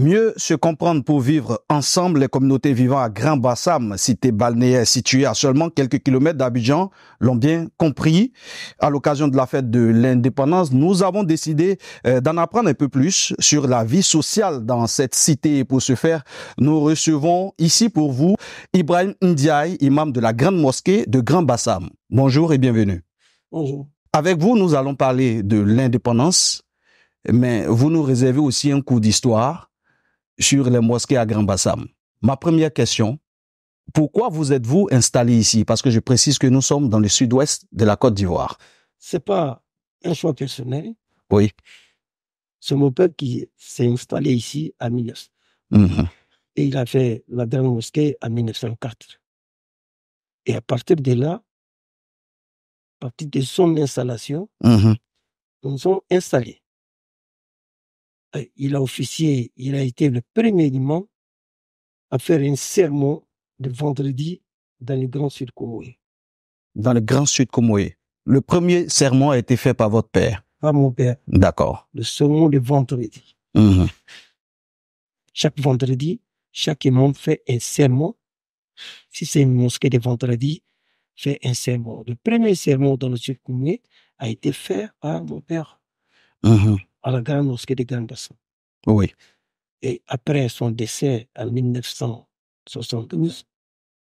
mieux se comprendre pour vivre ensemble les communautés vivant à Grand Bassam, cité balnéaire située à seulement quelques kilomètres d'Abidjan, l'ont bien compris. À l'occasion de la fête de l'indépendance, nous avons décidé euh, d'en apprendre un peu plus sur la vie sociale dans cette cité. Et pour ce faire, nous recevons ici pour vous Ibrahim Ndiaye, imam de la Grande Mosquée de Grand Bassam. Bonjour et bienvenue. Bonjour. Avec vous, nous allons parler de l'indépendance, mais vous nous réservez aussi un coup d'histoire sur les mosquées à Grand Bassam. Ma première question, pourquoi vous êtes-vous installé ici Parce que je précise que nous sommes dans le sud-ouest de la Côte d'Ivoire. C'est pas un choix personnel. Oui. C'est mon père qui s'est installé ici à 1900. Mhm. Et il a fait la dernière mosquée en 1904. Et à partir de là, à partir de son installation, mhm. nous sommes installés. Euh, il a officié, il a été le premier imam à faire un serment de vendredi dans le Grand Sud Komoé. Dans le Grand Sud Komoé. Le premier serment a été fait par votre père. Par ah, mon père. D'accord. Le serment de vendredi. Mm-hmm. Chaque vendredi, chaque imam fait un serment. Si c'est une mosquée de vendredi, fait un serment. Le premier serment dans le Sud Komoé a été fait par mon père. Mm-hmm à la Grande Mosquée de Grand-Bassam. Oui. Et après son décès en 1972,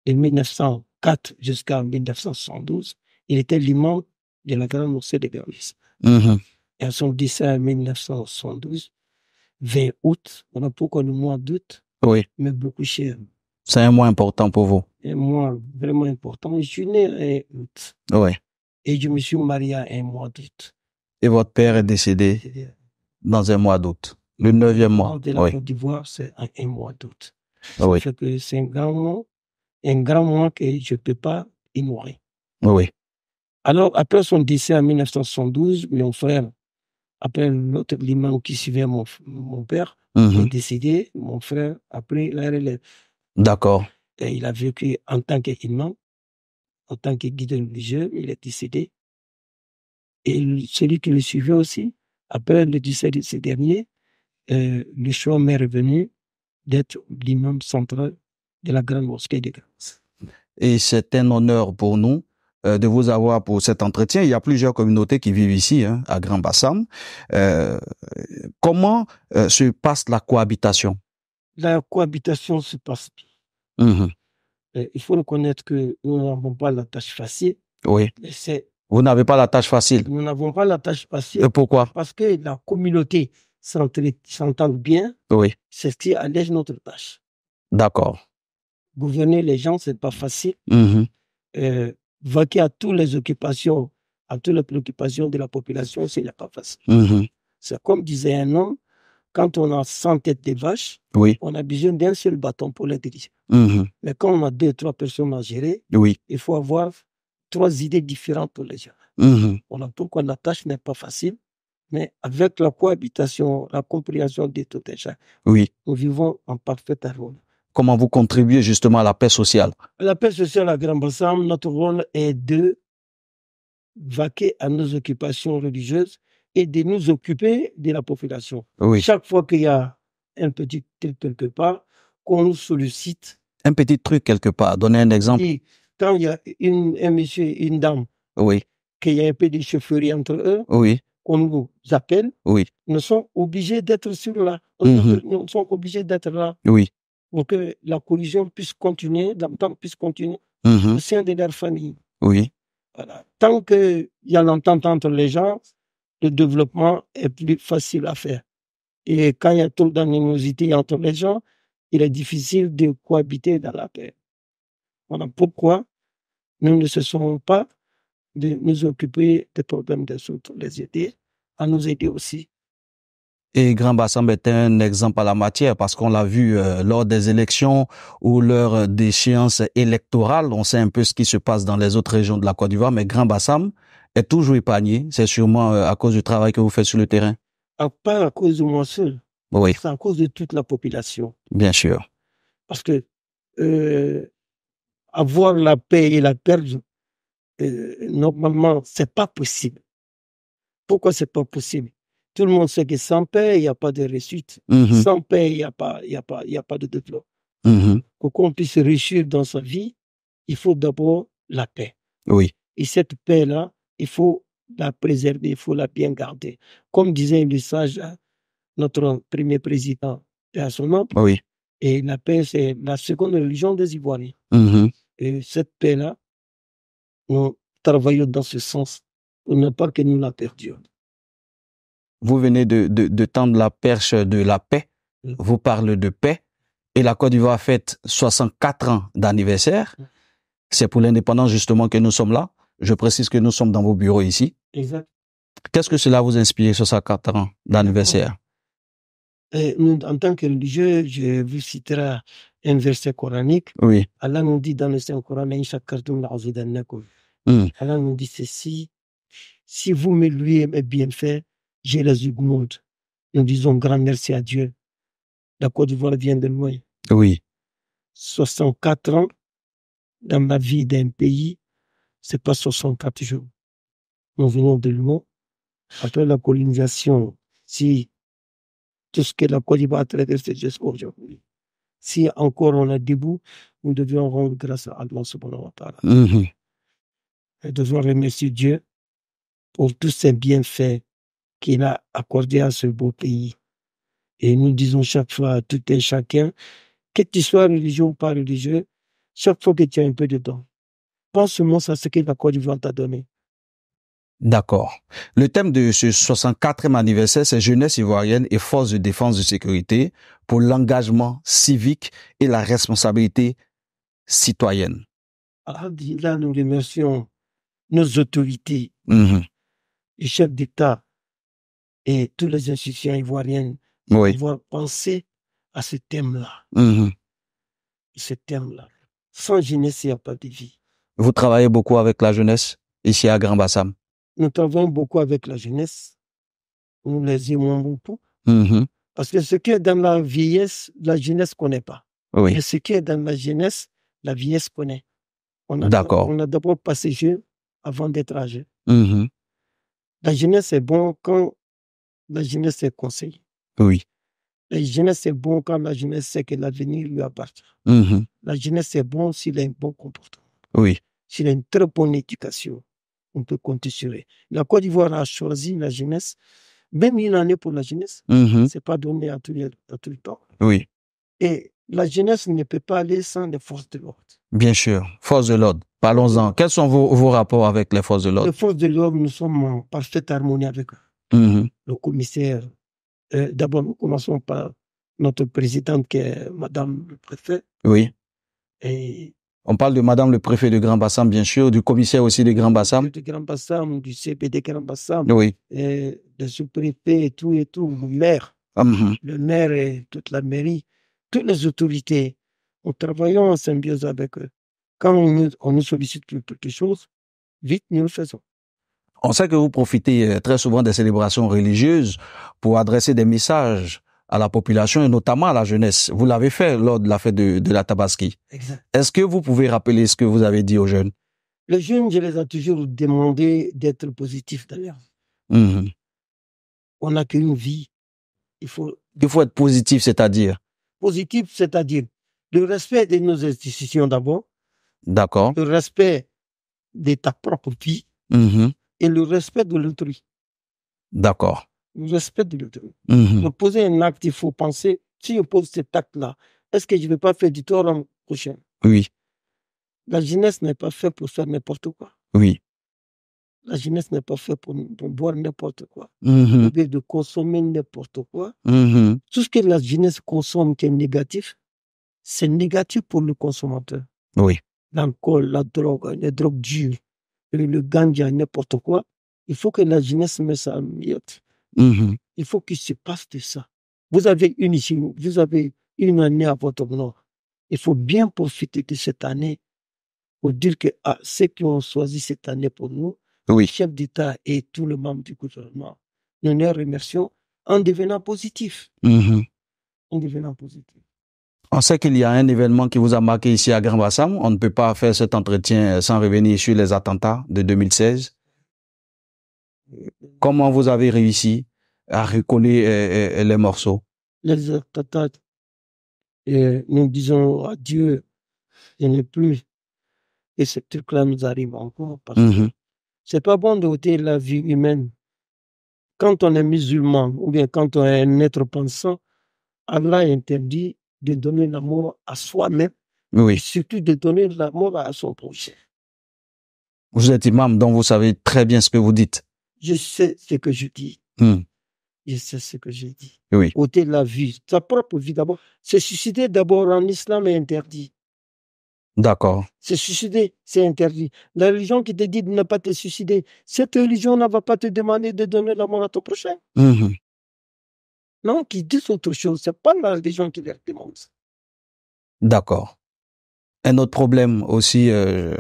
de 1904 jusqu'en 1972, il était l'imam de la Grande Mosquée de grand mm-hmm. Et à son décès en 1972, 20 août, on a pourquoi le mois d'août, oui. mais beaucoup cher. C'est un mois important pour vous. Un mois vraiment important. Je suis né en août. Oui. Et je me suis marié un mois d'août. Et votre père est décédé dans un mois d'août. Le neuvième mois. De la oui. c'est un, mois d'août. Ah c'est un grand mois, un grand mois que je ne peux pas ignorer. Ah oui. Alors, après son décès en 1972, mon frère, après l'autre l'imam qui suivait mon, mon père, mhm. est décédé. Mon frère après la relève. D'accord. Et il a vécu en tant qu'imam, en tant que guide religieux. Il est décédé. Et celui qui le suivait aussi, après le 17 de ces derniers, euh, le choix m'est revenu d'être l'imam central de la Grande Mosquée de Grâce. Et c'est un honneur pour nous euh, de vous avoir pour cet entretien. Il y a plusieurs communautés qui vivent ici, hein, à Grand Bassam. Euh, comment se passe la cohabitation La cohabitation se passe bien. Mmh il faut reconnaître que nous n'avons pas la tâche facile. Oui. C'est vous n'avez pas la tâche facile. Nous n'avons pas la tâche facile. pourquoi Parce que la communauté s'entend bien. Oui. C'est ce qui allège notre tâche. D'accord. Gouverner les gens, c'est pas facile. Mm-hmm. Euh, vaquer à toutes les occupations, à toutes les préoccupations de la population, c'est pas facile. Mm-hmm. C'est comme disait un homme, quand on a 100 têtes de vaches, oui. on a besoin d'un seul bâton pour les diriger. Mm-hmm. Mais quand on a deux, trois personnes à gérer, oui. il faut avoir trois idées différentes pour les gens. Mhm. On Voilà pourquoi la tâche n'est pas facile, mais avec la cohabitation, la compréhension des tout déjà, oui. nous vivons en parfaite harmonie. Comment vous contribuez justement à la paix sociale La paix sociale à Grand Bassam, notre rôle est de vaquer à nos occupations religieuses et de nous occuper de la population. Oui. Chaque fois qu'il y a un petit truc quelque part, qu'on nous sollicite. Un petit truc quelque part, donnez un exemple. Et quand il y a un monsieur une dame, oui. qu'il y a un peu de chefferie entre eux, oui. on nous appelle, nous sommes obligés d'être sur là. Nous mhm. sommes obligés d'être là. Pour que la collision puisse continuer, l'entente puisse continuer mhm. au sein de leur famille. Oui. Voilà. Tant qu'il y a l'entente entre les gens, le développement est plus facile à faire. Et quand il y a trop d'animosité entre les gens, il est difficile de cohabiter dans la paix. Voilà pourquoi nous ne cessons pas de nous occuper des problèmes des autres, les aider, à nous aider aussi. Et Grand Bassam est un exemple à la matière parce qu'on l'a vu euh, lors des élections ou lors des d'échéances électorales. On sait un peu ce qui se passe dans les autres régions de la Côte d'Ivoire, mais Grand Bassam est toujours épargné. C'est sûrement euh, à cause du travail que vous faites sur le terrain. Ah, pas à cause de moi seul. Oui. C'est à cause de toute la population. Bien sûr. Parce que euh, avoir la paix et la perdre, euh, normalement, c'est pas possible. Pourquoi c'est pas possible Tout le monde sait que sans paix, il n'y a pas de réussite. Mm-hmm. Sans paix, il n'y a, pas, y a, pas, y a pas de développement. Mm-hmm. Pour qu'on puisse réussir dans sa vie, il faut d'abord la paix. Oui. Et cette paix-là, il faut la préserver, il faut la bien garder. Comme disait le sage, notre premier président, à son nom, oui. et la paix, c'est la seconde religion des Ivoiriens. Mm-hmm. Et cette paix-là, nous travaille dans ce sens pour ne pas que nous la perdions. Vous venez de, de, tendre la perche de la paix. Mm. Vous parlez de paix. Et la Côte d'Ivoire fête 64 ans d'anniversaire. Mm. C'est pour l'indépendance justement que nous sommes là. Je précise que nous sommes dans vos bureaux ici. Exact. Qu'est-ce que cela vous inspire sur 64 ans d'anniversaire? en tant que religieux, je vous citerai un verset coranique. Oui. Allah nous dit dans le Saint-Coran, mm. Allah nous dit ceci, si vous me lui aimez bien j'ai je les Zugmonde. Nous disons grand merci à Dieu. La Côte d'Ivoire vient de loin. Oui. 64 ans dans ma vie d'un pays, c'est pas 64 jours. Nous venons de loin. Après la colonisation, si tout ce que la Côte d'Ivoire a juste aujourd'hui. Si encore on est debout, nous devons rendre grâce à Allah subhanahu Nous mhm. devons remercier Dieu pour tous ces bienfaits qu'il a accordés à ce beau pays. Et nous disons chaque fois à tout et chacun, que tu sois religieux ou pas religieux, chaque fois que tu as un peu de temps, pense seulement à ce que la Côte d'Ivoire t'a donné. D'accord. Le thème de ce 64e anniversaire, c'est Jeunesse ivoirienne et force de défense de sécurité pour l'engagement civique et la responsabilité citoyenne. Ah, là, nous remercions nos autorités, mhm. les chefs d'État et tous les institutions ivoiriennes oui. vont penser à ce thème-là. Mhm. Ce thème-là. Sans jeunesse, il n'y a pas de vie. Vous travaillez beaucoup avec la jeunesse ici à Grand-Bassam nous travaillons beaucoup avec la jeunesse. Nous les aimons beaucoup. Mmh Parce que ce qui est dans la vieillesse, la jeunesse ne connaît pas. Et ce qui est dans la jeunesse, la vieillesse connaît. D'accord. On a d'abord passé jeune avant d'être âgé. Mmh la jeunesse est bon quand la jeunesse est conseillée. Oui. La jeunesse est bon quand la jeunesse sait que l'avenir lui appartient. Mmh la jeunesse est bon s'il a un bon comportement. Oui. S'il a une très bonne éducation on peut compter sur eux. La Côte d'Ivoire a choisi la jeunesse, même une année pour la jeunesse, ce mhm. c'est pas donné à tout, le temps. Oui. Et la jeunesse ne peut pas aller sans les forces de l'ordre. Bien sûr, forces de l'ordre. Parlons-en. Quels sont vos, rapports avec les forces de l'ordre Les forces de l'ordre, nous sommes en parfaite harmonie avec eux. Mhm. Le commissaire, euh, d'abord, nous commençons par notre présidente, qui est Madame le Préfet. Oui. Et on parle de Madame le préfet de Grand Bassam, bien sûr, du commissaire aussi de Grand Bassam. Du Grand Bassam, du Grand Bassam. Oui. Et de sous-préfet et tout et tout, le maire. Hum, hum. Le maire et toute la mairie, toutes les autorités. Nous travaillons en symbiose avec eux. Quand on nous, on nous sollicite pour quelque chose, vite nous le faisons. On sait que vous profitez euh, très souvent des célébrations religieuses pour adresser des messages à la population et notamment à la jeunesse. Vous l'avez fait lors de la fête de, la Tabaski. Est-ce que vous pouvez rappeler ce que vous avez dit aux jeunes Les jeunes, je les ai toujours demandé d'être positifs d'ailleurs. Mhm. On n'a qu'une vie. Il faut... Il être positif, c'est-à-dire Positif, c'est-à-dire le respect de nos institutions d'abord. D'accord. Le respect de ta propre vie mhm. et le respect de l'autrui. D'accord respecte l'autre. Mm -hmm. Poser un acte, il faut penser, si je pose cet acte-là, est-ce que je ne vais pas faire du tort l'an prochain Oui. La jeunesse n'est pas faite pour faire n'importe quoi. Oui. La jeunesse n'est pas faite pour, boire n'importe quoi. Mm-hmm. de consommer n'importe quoi. Mm-hmm. Tout ce que la jeunesse consomme qui est négatif, c'est négatif pour le consommateur. Oui. L'alcool, la drogue, les drogues dures, le, le ganja, n'importe quoi. Il faut que la jeunesse mette ça en Mhm. Il faut qu'il se passe de ça. Vous avez une vous avez une année à votre nom. Il faut bien profiter de cette année pour dire que à ah, ceux qui ont choisi cette année pour nous, le chef d'État et tous les membres du gouvernement, nous les remercions en devenant positif. Mhm. En On sait qu'il y a un événement qui vous a marqué ici à Grand Bassam. On ne peut pas faire cet entretien sans revenir sur les attentats de 2016. Comment vous avez réussi à recoller euh, euh, euh, les morceaux Les Et nous disons adieu. Dieu, je n'ai plus. Et ce truc-là nous arrive encore parce que mhm. c'est pas bon d'ôter la vie humaine. Quand on est musulman ou bien quand on est un être pensant, Allah interdit de donner l'amour à soi-même, oui. surtout de donner l'amour à son prochain. Vous êtes imam, donc vous savez très bien ce que vous dites je sais ce que je dis. Hmm. Je sais ce que j'ai dit. Oui. Ôter la vie, sa propre vie d'abord. Se suicider d'abord en islam est interdit. D'accord. Se suicider, c'est interdit. La religion qui te dit de ne pas te suicider, cette religion ne va pas te demander de donner la mort à ton prochain. Hmm. Non, qui disent autre chose. Ce n'est pas la religion qui leur demande D'accord. Un autre problème aussi, euh,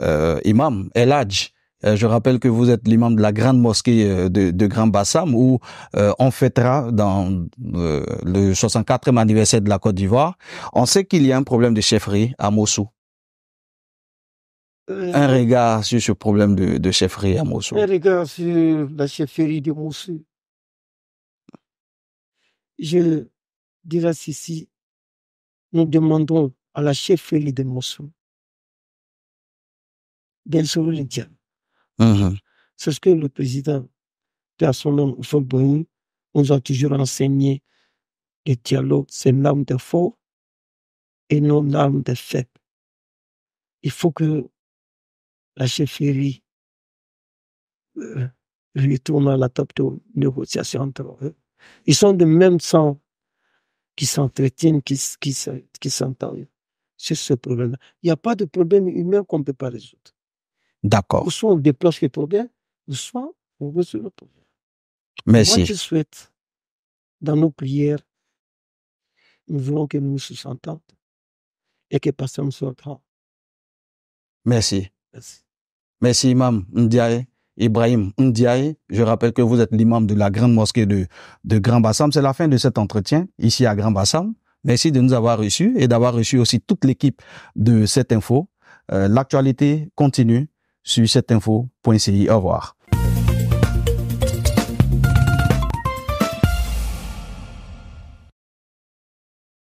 euh, imam, est l'âge. Euh, je rappelle que vous êtes l'imam de la grande mosquée euh, de, Grand Bassam où euh, on fêtera dans le 64e anniversaire de la Côte d'Ivoire. On sait qu'il y a un problème de chefferie à Mossou. Un regard sur ce problème de, de chefferie à Mossou. Un regard sur la chefferie de Mossou. Je dirais ceci. Nous demandons à la chefferie de Mossou sûr le diable. Mm-hmm. C'est ce que le président, de son nom, nous a toujours enseigné. Le dialogue, c'est l'âme de faux et non l'âme de faible. Il faut que la chefferie euh, retourne à la table de négociation entre eux. Ils sont de même sang qui s'entretiennent, qui, qui, qui s'entendent sur ce problème-là. Il n'y a pas de problème humain qu'on ne peut pas résoudre. D'accord. soit on déplace les problèmes, soit on résout le problème. Merci. Moi, je souhaite, dans nos prières, nous voulons que nous nous sentions et que personne ne soit grand. Merci. Merci. Merci, Imam Ndiaye. Ibrahim Ndiaye, je rappelle que vous êtes l'imam de la grande mosquée de, de Grand Bassam. C'est la fin de cet entretien ici à Grand Bassam. Merci de nous avoir reçus et d'avoir reçu aussi toute l'équipe de cette info. Euh, l'actualité continue sur info.ci Au revoir.